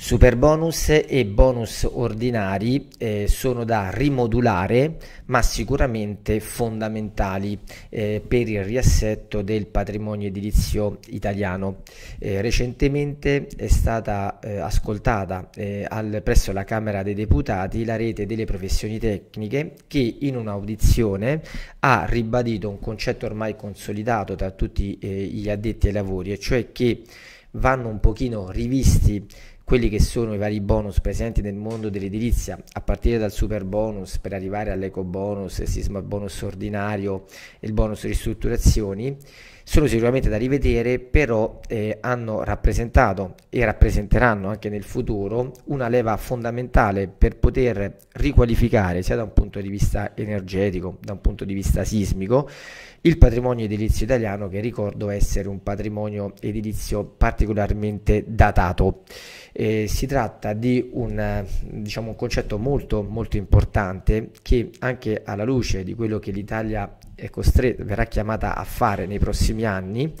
Super bonus e bonus ordinari eh, sono da rimodulare ma sicuramente fondamentali eh, per il riassetto del patrimonio edilizio italiano. Eh, recentemente è stata eh, ascoltata eh, al, presso la Camera dei Deputati la rete delle professioni tecniche che in un'audizione ha ribadito un concetto ormai consolidato tra tutti eh, gli addetti ai lavori e cioè che vanno un pochino rivisti quelli che sono i vari bonus presenti nel mondo dell'edilizia, a partire dal super bonus per arrivare all'eco bonus, il sisma bonus ordinario, il bonus ristrutturazioni, sono sicuramente da rivedere, però eh, hanno rappresentato e rappresenteranno anche nel futuro una leva fondamentale per poter riqualificare sia da un punto di vista energetico, da un punto di vista sismico, il patrimonio edilizio italiano che ricordo essere un patrimonio edilizio particolarmente datato. Eh, si tratta di un, diciamo, un concetto molto, molto importante che anche alla luce di quello che l'Italia verrà chiamata a fare nei prossimi anni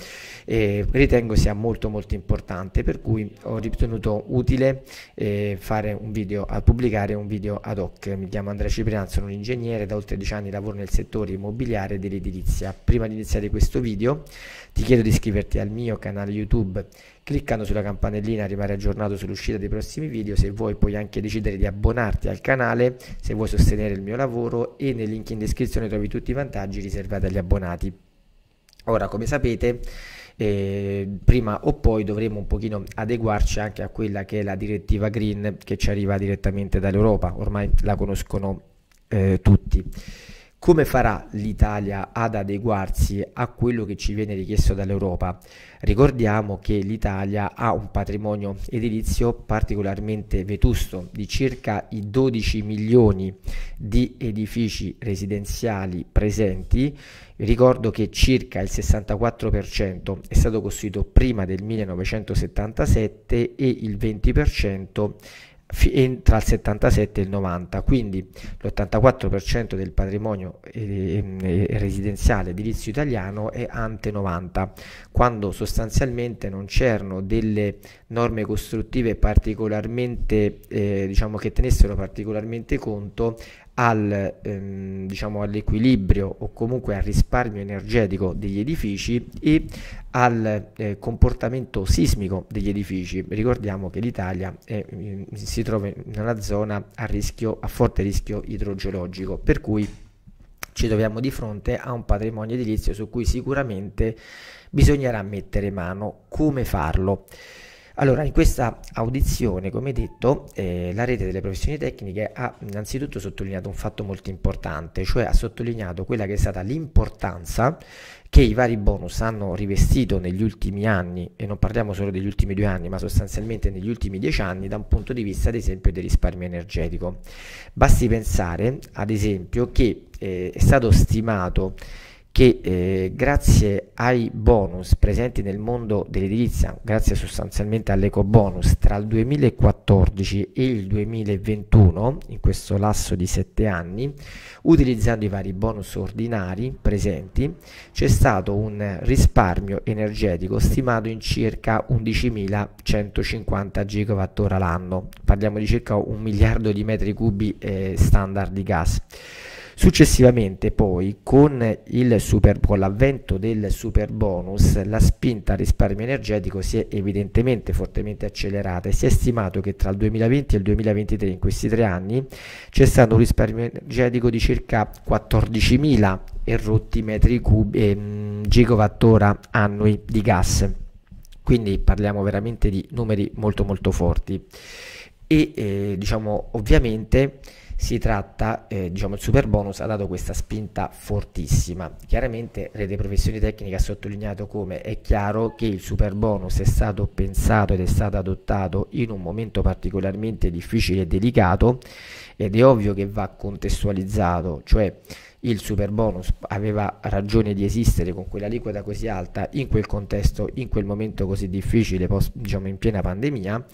eh, ritengo sia molto molto importante per cui ho ritenuto utile eh, fare un video, pubblicare un video ad hoc. Mi chiamo Andrea Cipriano, sono un ingegnere, da oltre 10 anni lavoro nel settore immobiliare e dell'edilizia. Prima di iniziare questo video ti chiedo di iscriverti al mio canale YouTube cliccando sulla campanellina rimane aggiornato sull'uscita dei prossimi video, se vuoi puoi anche decidere di abbonarti al canale se vuoi sostenere il mio lavoro e nel link in descrizione trovi tutti i vantaggi riservati agli abbonati. Ora come sapete eh, prima o poi dovremo un pochino adeguarci anche a quella che è la direttiva green che ci arriva direttamente dall'Europa, ormai la conoscono eh, tutti. Come farà l'Italia ad adeguarsi a quello che ci viene richiesto dall'Europa? Ricordiamo che l'Italia ha un patrimonio edilizio particolarmente vetusto di circa i 12 milioni di edifici residenziali presenti. Ricordo che circa il 64% è stato costruito prima del 1977 e il 20% tra il 77 e il 90, quindi l'84% del patrimonio eh, eh, residenziale edilizio italiano è ante 90, quando sostanzialmente non c'erano delle norme costruttive particolarmente, eh, diciamo che tenessero particolarmente conto al, ehm, diciamo, all'equilibrio o comunque al risparmio energetico degli edifici e al eh, comportamento sismico degli edifici. Ricordiamo che l'Italia è, mm, si trova in una zona a, rischio, a forte rischio idrogeologico, per cui ci troviamo di fronte a un patrimonio edilizio su cui sicuramente bisognerà mettere mano. Come farlo? Allora, in questa audizione, come detto, eh, la rete delle professioni tecniche ha innanzitutto sottolineato un fatto molto importante, cioè ha sottolineato quella che è stata l'importanza che i vari bonus hanno rivestito negli ultimi anni, e non parliamo solo degli ultimi due anni, ma sostanzialmente negli ultimi dieci anni, da un punto di vista ad esempio del risparmio energetico. Basti pensare ad esempio che eh, è stato stimato che eh, grazie ai bonus presenti nel mondo dell'edilizia, grazie sostanzialmente all'eco bonus, tra il 2014 e il 2021, in questo lasso di 7 anni, utilizzando i vari bonus ordinari presenti, c'è stato un risparmio energetico stimato in circa 11.150 GWh l'anno, parliamo di circa un miliardo di metri cubi eh, standard di gas. Successivamente poi con, super, con l'avvento del super bonus la spinta al risparmio energetico si è evidentemente fortemente accelerata e si è stimato che tra il 2020 e il 2023 in questi tre anni c'è stato un risparmio energetico di circa 14.000 erotti metri cubi eh, gigawattora annui di gas quindi parliamo veramente di numeri molto molto forti e eh, diciamo ovviamente si tratta, eh, diciamo, il super bonus ha dato questa spinta fortissima. Chiaramente Rete Professioni Tecniche ha sottolineato come è chiaro che il super bonus è stato pensato ed è stato adottato in un momento particolarmente difficile e delicato ed è ovvio che va contestualizzato, cioè il super bonus aveva ragione di esistere con quell'aliquota così alta in quel contesto, in quel momento così difficile, post, diciamo in piena pandemia,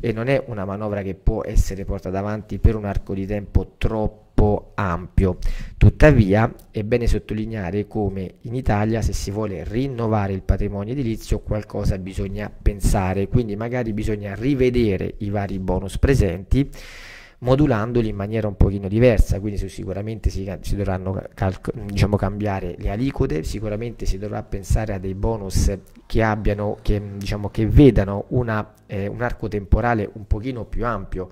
e non è una manovra che può essere portata avanti per un arco di tempo troppo ampio. Tuttavia è bene sottolineare come in Italia se si vuole rinnovare il patrimonio edilizio qualcosa bisogna pensare, quindi magari bisogna rivedere i vari bonus presenti modulandoli in maniera un pochino diversa, quindi sicuramente si, si dovranno diciamo, cambiare le aliquote, sicuramente si dovrà pensare a dei bonus che, abbiano, che, diciamo, che vedano una, eh, un arco temporale un pochino più ampio.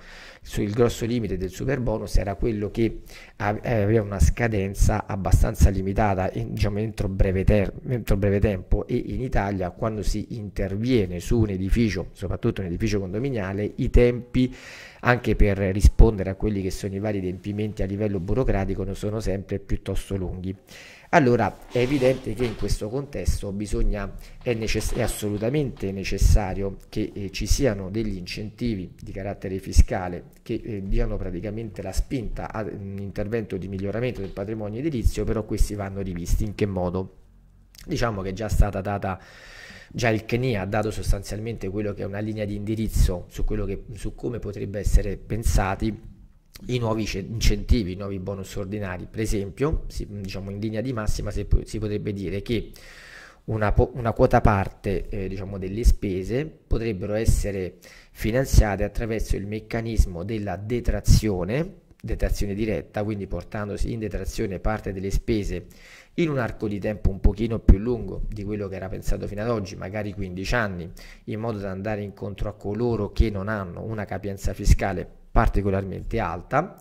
Il grosso limite del super bonus era quello che eh, aveva una scadenza abbastanza limitata, diciamo, entro breve, entro breve tempo e in Italia quando si interviene su un edificio, soprattutto un edificio condominiale, i tempi anche per rispondere a quelli che sono i vari adempimenti a livello burocratico sono sempre piuttosto lunghi. Allora è evidente che in questo contesto bisogna, è, necess è assolutamente necessario che eh, ci siano degli incentivi di carattere fiscale che eh, diano praticamente la spinta ad un intervento di miglioramento del patrimonio edilizio, però questi vanno rivisti in che modo? Diciamo che è già stata data già il CNI ha dato sostanzialmente quello che è una linea di indirizzo su, che, su come potrebbe essere pensati i nuovi incentivi, i nuovi bonus ordinari. Per esempio, si, diciamo in linea di massima si, si potrebbe dire che una, una quota parte eh, diciamo delle spese potrebbero essere finanziate attraverso il meccanismo della detrazione, detrazione diretta, quindi portandosi in detrazione parte delle spese in un arco di tempo un pochino più lungo di quello che era pensato fino ad oggi, magari 15 anni, in modo da andare incontro a coloro che non hanno una capienza fiscale particolarmente alta,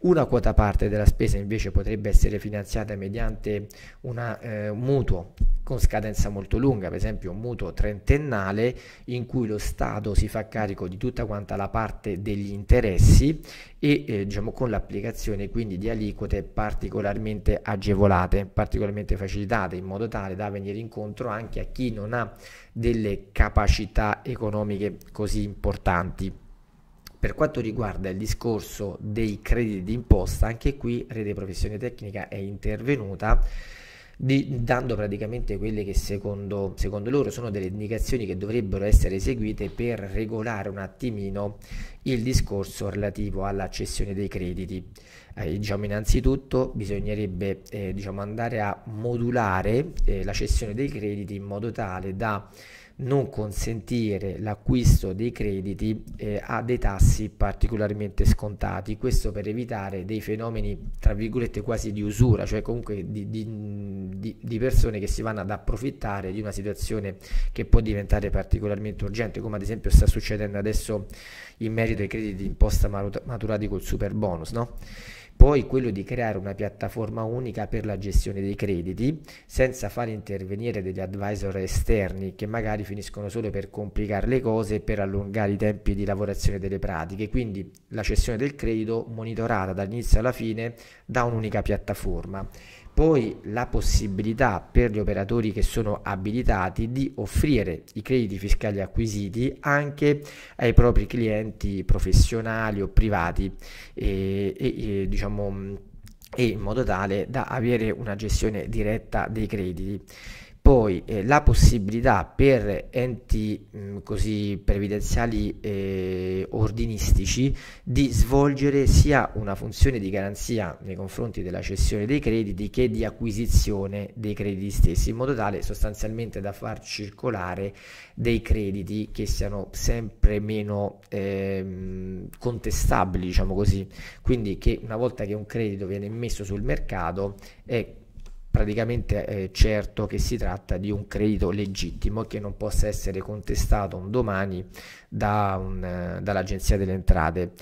una quota parte della spesa invece potrebbe essere finanziata mediante una, eh, un mutuo con scadenza molto lunga, per esempio un mutuo trentennale in cui lo Stato si fa carico di tutta quanta la parte degli interessi e eh, diciamo, con l'applicazione quindi di aliquote particolarmente agevolate, particolarmente facilitate in modo tale da venire incontro anche a chi non ha delle capacità economiche così importanti. Per quanto riguarda il discorso dei crediti d'imposta, anche qui Rete Professione Tecnica è intervenuta di, dando praticamente quelle che secondo, secondo, loro sono delle indicazioni che dovrebbero essere eseguite per regolare un attimino il discorso relativo alla cessione dei crediti. Eh, diciamo innanzitutto bisognerebbe eh, diciamo andare a modulare eh, la cessione dei crediti in modo tale da non consentire l'acquisto dei crediti eh, a dei tassi particolarmente scontati, questo per evitare dei fenomeni tra virgolette quasi di usura, cioè comunque di, di, di, persone che si vanno ad approfittare di una situazione che può diventare particolarmente urgente, come ad esempio sta succedendo adesso in merito ai crediti di imposta maturati col super bonus. No? poi quello di creare una piattaforma unica per la gestione dei crediti senza far intervenire degli advisor esterni che magari finiscono solo per complicare le cose e per allungare i tempi di lavorazione delle pratiche, quindi la cessione del credito monitorata dall'inizio alla fine da un'unica piattaforma poi la possibilità per gli operatori che sono abilitati di offrire i crediti fiscali acquisiti anche ai propri clienti professionali o privati e, e, e diciamo e in modo tale da avere una gestione diretta dei crediti poi eh, la possibilità per enti mh, mm, così previdenziali eh, ordinistici di svolgere sia una funzione di garanzia nei confronti della cessione dei crediti che di acquisizione dei crediti stessi, in modo tale sostanzialmente da far circolare dei crediti che siano sempre meno eh, contestabili, diciamo così, quindi che una volta che un credito viene messo sul mercato è praticamente eh, certo che si tratta di un credito legittimo e che non possa essere contestato un domani da un, eh, dall'Agenzia delle Entrate.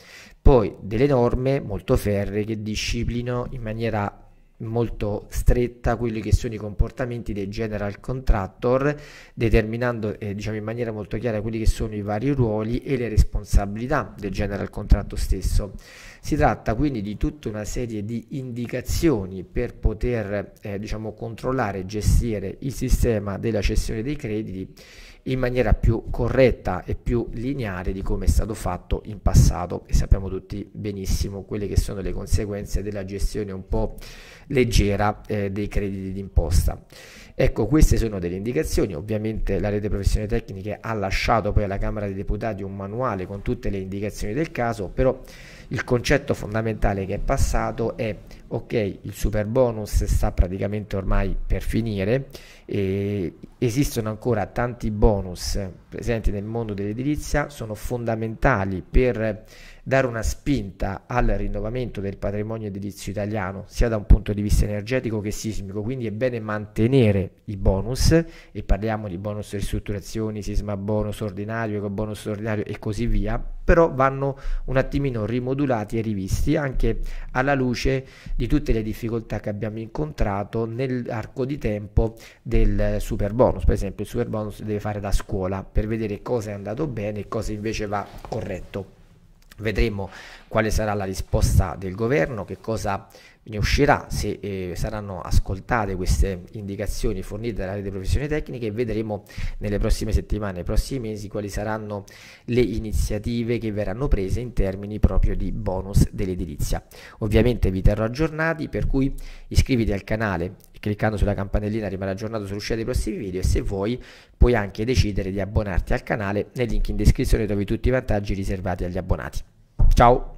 Poi delle norme molto ferre che disciplinano in maniera molto stretta quelli che sono i comportamenti dei general contractor determinando eh, diciamo in maniera molto chiara quelli che sono i vari ruoli e le responsabilità del general contractor stesso si tratta quindi di tutta una serie di indicazioni per poter eh, diciamo controllare e gestire il sistema della cessione dei crediti in maniera più corretta e più lineare di come è stato fatto in passato e sappiamo tutti benissimo quelle che sono le conseguenze della gestione un po' leggera eh, dei crediti d'imposta. Ecco, queste sono delle indicazioni, ovviamente la rete professione tecniche ha lasciato poi alla Camera dei Deputati un manuale con tutte le indicazioni del caso, però il concetto fondamentale che è passato è ok il super bonus sta praticamente ormai per finire esistono ancora tanti bonus presenti nel mondo dell'edilizia sono fondamentali per dare una spinta al rinnovamento del patrimonio edilizio italiano sia da un punto di vista energetico che sismico quindi è bene mantenere i bonus e parliamo di bonus ristrutturazioni sisma bonus ordinario eco bonus ordinario e così via però vanno un attimino rimodulati e rivisti anche alla luce di tutte le difficoltà che abbiamo incontrato nell'arco di tempo del super bonus. Per esempio, il super bonus deve fare da scuola per vedere cosa è andato bene e cosa invece va corretto. Vedremo quale sarà la risposta del governo, che cosa ne uscirà, se eh, saranno ascoltate queste indicazioni fornite dalla rete professioni tecniche e vedremo nelle prossime settimane, nei prossimi mesi, quali saranno le iniziative che verranno prese in termini proprio di bonus dell'edilizia. Ovviamente vi terrò aggiornati, per cui iscriviti al canale cliccando sulla campanellina rimarrà aggiornato sull'uscita dei prossimi video e se vuoi puoi anche decidere di abbonarti al canale, nel link in descrizione trovi tutti i vantaggi riservati agli abbonati. Ciao!